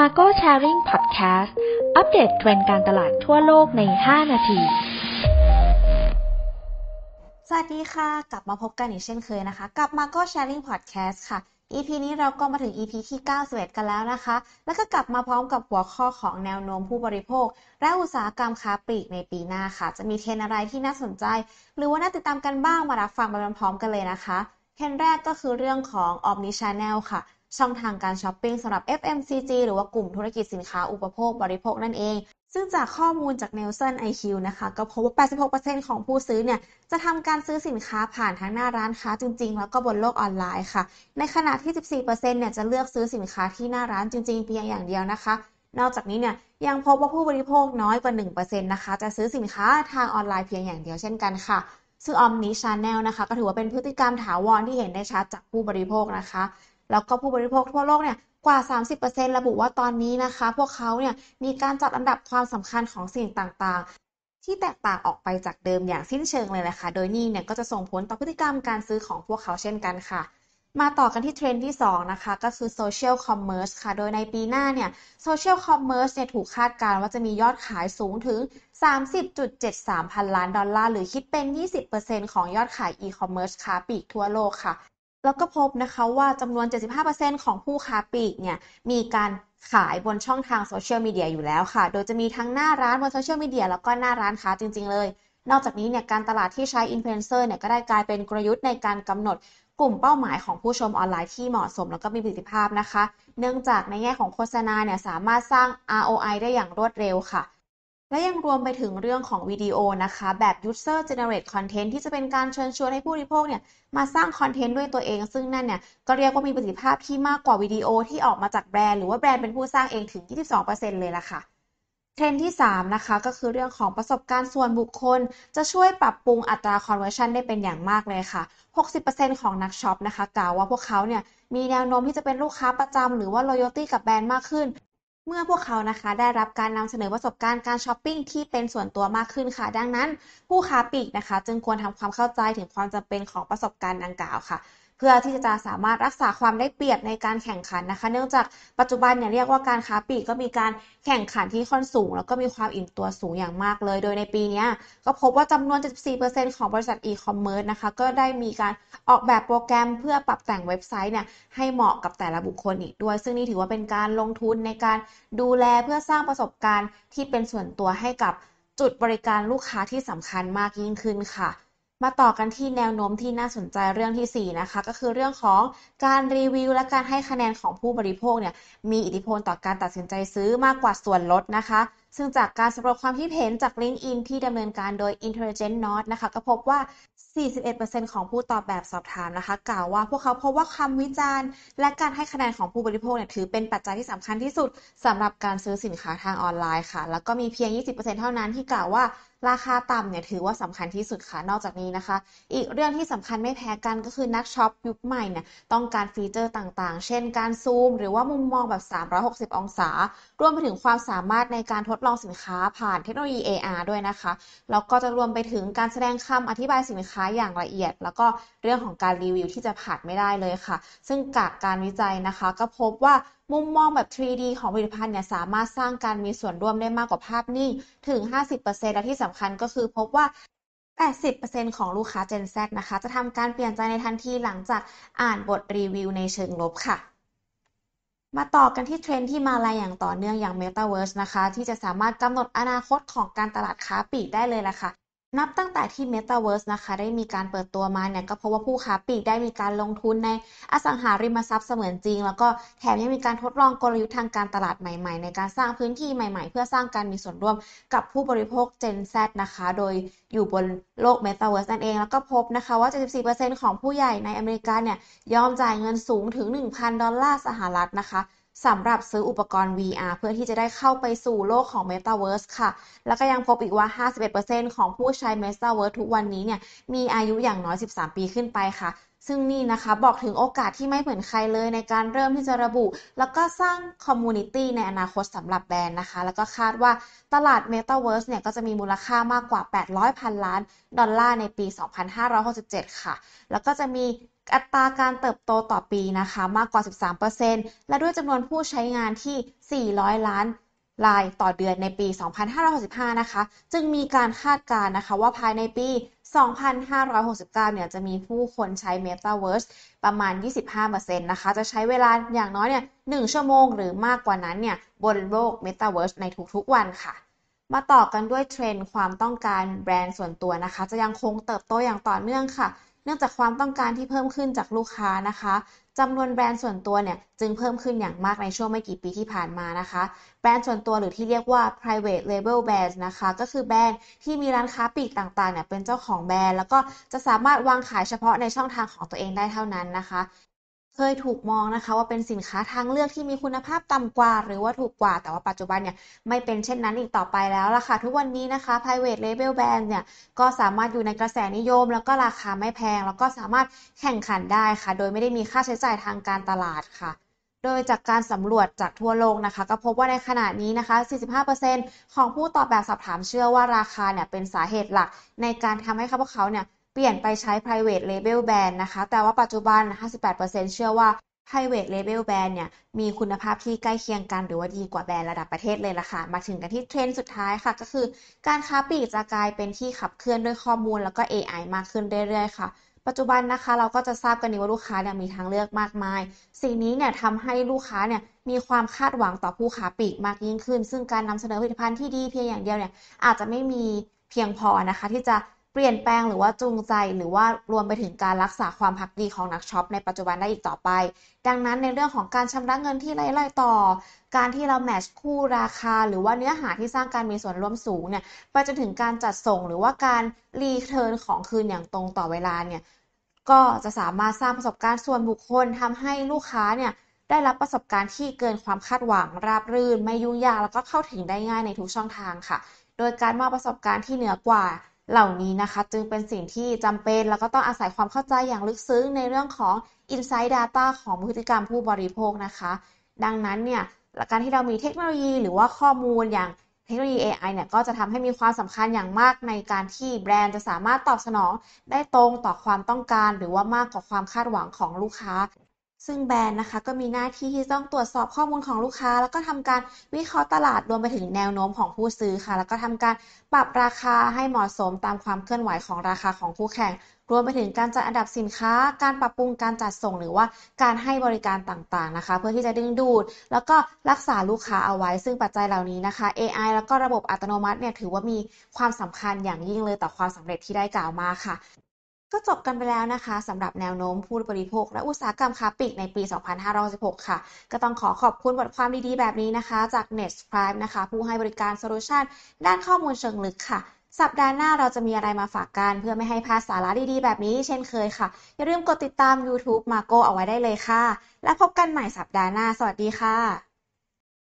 มาโก้แชร์ริงพอดแคสต์อัปเดตเทรนด์การตลาดทั่วโลกใน 5 นาที สวัสดีค่ะ กลับมาพบกันอีกเช่นเคยนะคะกับมาโก้แชร์ริงพอดแคสต์ค่ะ EP นี้เราก็มาถึง EP ที่91กันแล้วนะคะ แล้วก็กลับมาพร้อมกับหัวข้อของแนวโน้มผู้บริโภค และอุตสาหกรรมค้าปลีกในปีหน้าค่ะ จะมีเทรนอะไรที่น่าสนใจ หรือว่าน่าติดตามกันบ้างมารับฟังไปพร้อมๆกันเลยนะคะเทรนแรกก็คือเรื่องของ Omnichannel ค่ะช่องทางการช้อปปิ้งสำหรับ FMCG หรือว่ากลุ่มธุรกิจสินค้าอุปโภคบริโภค นั่นเอง ซึ่งจากข้อมูลจาก n e l s o n IQ นะคะก็พบว่า 86%ของผู้ซื้อเนี่ย จะทำการซื้อสินค้าผ่านทั้งหน้าร้านค้าจริงๆ แล้วก็บนโลกออนไลน์ค่ะ ในขณะที่ 14%เนี่ยจะเลือกซื้อสินค้าที่หน้าร้านจริงๆ เพียงอย่างเดียวนะคะ นอกจากนี้เนี่ยยังพบว่าผู้บริโภคน้อยกว่า 1%นะคะ จะซื้อสินค้าทางออนไลน์เพียงอย่างเดียวเช่นกันค่ะซึ่งออมนิชาแนลนะคะก็ถือว่าเป็นพฤติกรรมถาวรที่เห็นได้ชัดจากผู้บริโภคนะคะแล้วก็ผู้บริโภคทั่วโลกเนี่ยกว่า 30%ระบุว่าตอนนี้นะคะ พวกเขาเนี่ยมีการจัดอันดับความสำคัญของสิ่งต่างๆ ที่แตกต่างออกไปจากเดิมอย่างสิ้นเชิงเลยแหละค่ะ โดยนี่เนี่ยก็จะส่งผลต่อพฤติกรรมการซื้อของพวกเขาเช่นกันค่ะ มาต่อกันที่เทรนด์ที่ 2 นะคะ ก็คือโซเชียลคอมเมอร์สค่ะ โดยในปีหน้าเนี่ยโซเชียลคอมเมอร์สเนี่ยถูกคาดการณ์ว่าจะมียอดขายสูงถึง 30.73พันล้านดอลลาร์หรือคิดเป็น 20%ของยอดขายอีคอมเมอร์สค้าปีกทั่วโลกค่ะแล้วก็พบนะคะว่าจำนวน 75%ของผู้ค้าปลีกเนี่ยมีการขายบนช่องทางโซเชียลมีเดียอยู่แล้วค่ะ โดยจะมีทั้งหน้าร้านบนโซเชียลมีเดียแล้วก็หน้าร้านค้าจริงๆเลย นอกจากนี้เนี่ยการตลาดที่ใช้อินฟลูเอนเซอร์เนี่ยก็ได้กลายเป็นกลยุทธ์ในการกำหนดกลุ่มเป้าหมายของผู้ชมออนไลน์ที่เหมาะสมแล้วก็มีประสิทธิภาพนะคะ เนื่องจากในแง่ของโฆษณาเนี่ยสามารถสร้าง ROI ได้อย่างรวดเร็วค่ะและยังรวมไปถึงเรื่องของวิดีโอนะคะ แบบ user generate content ที่จะเป็นการเชิญชวนให้ผู้บริโภคเนี่ยมาสร้างคอนเทนต์ด้วยตัวเอง ซึ่งนั่นเนี่ยก็เรียกว่ามีประสิทธิภาพที่มากกว่าวิดีโอที่ออกมาจากแบรนด์หรือว่าแบรนด์เป็นผู้สร้างเองถึง 22%เลยล่ะค่ะ เทรนที่ 3 นะคะ ก็คือเรื่องของประสบการณ์ส่วนบุคคล จะช่วยปรับปรุงอัตราคอนเวอร์ชันได้เป็นอย่างมากเลยค่ะ60%ของนักช็อปนะคะ กล่าวว่าพวกเขาเนี่ยมีแนวโน้มที่จะเป็นลูกค้าประจำหรือว่า loyalty กับแบรนด์มากขึ้นเมื่อพวกเขานะคะได้รับการนำเสนอประสบการณ์การช้อปปิ้งที่เป็นส่วนตัวมากขึ้นค่ะ ดังนั้นผู้ค้าปลีกนะคะ จึงควรทำความเข้าใจถึงความจำเป็นของประสบการณ์ดังกล่าวค่ะเพื่อที่จะสามารถรักษาความได้เปรียบในการแข่งขันนะคะเนื่องจากปัจจุบันเนี่ยเรียกว่าการค้าปลีกก็มีการแข่งขันที่ค่อนสูงแล้วก็มีความอิ่มตัวสูงอย่างมากเลยโดยในปีนี้ ก็พบว่าจำนวน 74%ของบริษัทอีคอมเมิร์ซนะคะก็ได้มีการออกแบบโปรแกรมเพื่อปรับแต่งเว็บไซต์เนี่ยให้เหมาะกับแต่ละบุคคลอีกด้วยซึ่งนี่ถือว่าเป็นการลงทุนในการดูแลเพื่อสร้างประสบการณ์ที่เป็นส่วนตัวให้กับจุดบริการลูกค้าที่สำคัญมากยิ่งขึ้นค่ะมาต่อกันที่แนวโน้มที่น่าสนใจเรื่องที่ 4 นะคะ ก็คือเรื่องของการรีวิวและการให้คะแนนของผู้บริโภคเนี่ยมีอิทธิพลต่อการตัดสินใจซื้อมากกว่าส่วนลดนะคะ ซึ่งจากการสำรวจความคิดเห็นจาก LinkedIn ที่ดำเนินการโดย Intelligent n o r t นะคะก็พบว่า 41%ของผู้ตอบแบบสอบถามนะคะ กล่าวว่าพวกเขาพบว่าคำวิจารณ์ และการให้คะแนนของผู้บริโภคเนี่ยถือเป็นปัจจัยที่สำคัญที่สุดสำหรับการซื้อสินค้าทางออนไลน์ค่ะ แล้วก็มีเพียง 20%เท่านั้นที่กล่าวว่าราคาต่ำเนี่ยถือว่าสำคัญที่สุดค่ะนอกจากนี้นะคะ อีกเรื่องที่สำคัญไม่แพ้กันก็คือนักช็อปยุคใหม่เนี่ยต้องการฟีเจอร์ต่างๆ เช่นการซูมหรือว่ามุมมองแบบ 360 องศา รวมไปถึงความสามารถในการทดลองสินค้าผ่านเทคโนโลยี AR ด้วยนะคะ แล้วก็จะรวมไปถึงการแสดงคำอธิบายสินค้าอย่างละเอียด แล้วก็เรื่องของการรีวิวที่จะผ่านไม่ได้เลยค่ะ ซึ่งจากการวิจัยนะคะ ก็พบว่ามุมมองแบบ 3D ของผลิตภัณฑ์เนี่ยสามารถสร้างการมีส่วนร่วมได้มากกว่าภาพนิ่งถึง 50%และที่สำคัญก็คือพบว่า 80%ของลูกค้า Gen Z นะคะ จะทำการเปลี่ยนใจในทันทีหลังจากอ่านบทรีวิวในเชิงลบค่ะ มาต่อกันที่เทรนที่มาลายอย่างต่อเนื่องอย่าง Metaverse นะคะ ที่จะสามารถกำหนดอนาคตของการตลาดค้าปลีกได้เลยล่ะค่ะนับตั้งแต่ที่ Metaverse นะคะได้มีการเปิดตัวมาเนี่ยก็เพราะว่าผู้ค้าปลีกได้มีการลงทุนในอสังหาริมทรัพย์เสมือนจริง แล้วก็แถมยังมีการทดลองกลยุทธ์ทางการตลาดใหม่ๆ ในการสร้างพื้นที่ใหม่ๆ เพื่อสร้างการมีส่วนร่วมกับผู้บริโภค Gen Z นะคะโดยอยู่บนโลก Metaverse นั่นเอง แล้วก็พบนะคะว่า 74%ของผู้ใหญ่ในอเมริกาเนี่ยยอมจ่ายเงินสูงถึง 1,000 ดอลลาร์สหรัฐนะคะสำหรับซื้ออุปกรณ์ VR เพื่อที่จะได้เข้าไปสู่โลกของ Metaverse ค่ะ แล้วก็ยังพบอีกว่า 51%ของผู้ใช้ Metaverse ทุกวันนี้เนี่ย มีอายุอย่างน้อย 13 ปีขึ้นไปค่ะซึ่งนี่นะคะ บอกถึงโอกาสที่ไม่เหมือนใครเลยในการเริ่มที่จะระบุ แล้วก็สร้างคอมมูนิตี้ในอนาคตสำหรับแบรนด์นะคะ แล้วก็คาดว่าตลาด Metaverse เนี่ยก็จะมีมูลค่ามากกว่า 800พันล้านดอลลาร์ในปี 2567 ค่ะ แล้วก็จะมีอัตราการเติบโตต่อปีนะคะ มากกว่า 13%และด้วยจำนวนผู้ใช้งานที่ 400 ล้านรายต่อเดือนในปี 2565 นะคะ จึงมีการคาดการณ์นะคะว่าภายในปี 2569 เนี่ยจะมีผู้คนใช้ Metaverse ประมาณ 25%นะคะ จะใช้เวลาอย่างน้อยเนี่ย 1 ชั่วโมงหรือมากกว่านั้นเนี่ย บนโลก Metaverse ในทุกๆวันค่ะ มาต่อกันด้วยเทรนด์ความต้องการแบรนด์ส่วนตัวนะคะ จะยังคงเติบโตอย่างต่อเนื่องค่ะเนื่องจากความต้องการที่เพิ่มขึ้นจากลูกค้านะคะจำนวนแบรนด์ส่วนตัวเนี่ย จึงเพิ่มขึ้นอย่างมากในช่วงไม่กี่ปีที่ผ่านมานะคะ แบรนด์ส่วนตัวหรือที่เรียกว่า private label brands นะคะ ก็คือแบรนด์ที่มีร้านค้าปลีกต่างๆเนี่ยเป็นเจ้าของแบรนด์ แล้วก็จะสามารถวางขายเฉพาะในช่องทางของตัวเองได้เท่านั้นนะคะเคยถูกมองนะคะว่าเป็นสินค้าทางเลือกที่มีคุณภาพต่ำกว่า หรือว่าถูกกว่า แต่ว่าปัจจุบันเนี่ยไม่เป็นเช่นนั้นอีกต่อไปแล้วล่ะค่ะ ทุกวันนี้นะคะ private label brand เนี่ยก็สามารถอยู่ในกระแสนิยม แล้วก็ราคาไม่แพง แล้วก็สามารถแข่งขันได้ค่ะ โดยไม่ได้มีค่าใช้จ่ายทางการตลาดค่ะ โดยจากการสำรวจจากทั่วโลกนะคะ ก็พบว่าในขณะนี้นะคะ45%ของผู้ตอบแบบสอบถามเชื่อว่าราคาเนี่ยเป็นสาเหตุหลัก ในการทำให้พวกเขาเนี่ยเปลี่ยนไปใช้ private label brand นะคะ แต่ว่าปัจจุบัน 58%เชื่อว่า private label brand เนี่ย มีคุณภาพที่ใกล้เคียงกัน หรือว่าดีกว่าแบรนด์ระดับประเทศเลยล่ะค่ะ มาถึงกันที่เทรนด์สุดท้ายค่ะ ก็คือการค้าปลีกจะกลายเป็นที่ขับเคลื่อนด้วยข้อมูลแล้วก็ AI มากขึ้นเรื่อยๆ ค่ะ ปัจจุบันนะคะ เราก็จะทราบกันดีว่าลูกค้าเนี่ยมีทางเลือกมากมาย สิ่งนี้เนี่ยทำให้ลูกค้าเนี่ยมีความคาดหวังต่อผู้ค้าปลีกมากยิ่งขึ้น ซึ่งการนำเสนอผลิตภัณฑ์ที่ดีเพียงอย่างเดียวเนี่ยอาจจะไม่มีเพียงพอนะคะที่จะเปลี่ยนแปลงหรือว่าจูงใจหรือว่ารวมไปถึงการรักษาความพักดีของนักช็อปในปัจจุบันได้อีกต่อไป ดังนั้นในเรื่องของการชำระเงินที่ไล่ๆต่อ การที่เราแมชคู่ราคา หรือว่าเนื้อหาที่สร้างการมีส่วนร่วมสูงเนี่ยไปจนถึงการจัดส่งหรือว่าการรีเทิร์นของคืนอย่างตรงต่อเวลาเนี่ย ก็จะสามารถสร้างประสบการณ์ส่วนบุคคลทำให้ลูกค้าเนี่ยได้รับประสบการณ์ที่เกินความคาดหวังราบรื่น ไม่ยุ่งยากแล้วก็เข้าถึงได้ง่ายในทุกช่องทางค่ะ โดยการมอบประสบการณ์ที่เหนือกว่าเหล่านี้นะคะ จึงเป็นสิ่งที่จำเป็น แล้วก็ต้องอาศัยความเข้าใจอย่างลึกซึ้งในเรื่องของ Insight Data ของพฤติกรรมผู้บริโภคนะคะ ดังนั้นเนี่ยการที่เรามีเทคโนโลยีหรือว่าข้อมูลอย่างเทคโนโลยี AI เนี่ยก็จะทำให้มีความสำคัญอย่างมากในการที่แบรนด์จะสามารถตอบสนองได้ตรงต่อความต้องการหรือว่ามากกว่าความคาดหวังของลูกค้าซึ่งแบรนด์นะคะก็มีหน้าที่ที่ต้องตรวจสอบข้อมูลของลูกค้า แล้วก็ทำการวิเคราะห์ตลาดรวมไปถึงแนวโน้มของผู้ซื้อค่ะแล้วก็ทำการปรับราคาให้เหมาะสมตามความเคลื่อนไหวของราคาของคู่แข่ง รวมไปถึงการจัดอันดับสินค้า การปรับปรุงการจัดส่ง หรือว่าการให้บริการต่างๆนะคะ เพื่อที่จะดึงดูดแล้วก็รักษาลูกค้าเอาไว้ ซึ่งปัจจัยเหล่านี้นะคะ AI แล้วก็ระบบอัตโนมัติเนี่ยถือว่ามีความสำคัญอย่างยิ่งเลยต่อความสำเร็จที่ได้กล่าวมาค่ะก็จบกันไปแล้วนะคะสำหรับแนวโน้ม ผู้บริโภค และอุตสาหกรรมค้าปิกในปี 2516ค่ะ ก็ต้องขอขอบคุณบทความดีๆ แบบนี้นะคะ จาก Net Prime นะคะ ผู้ให้บริการโซลูชันด้านข้อมูลเชิงลึกค่ะ สัปดาห์หน้าเราจะมีอะไรมาฝากกัน เพื่อไม่ให้พลาดสาระดีๆแบบนี้เช่นเคยค่ะ อย่าลืมกดติดตาม YouTube m a r โกเอาไว้ได้เลยค่ะ และพบกันใหม่สัปดาห์หน้า สวัสดีค่ะ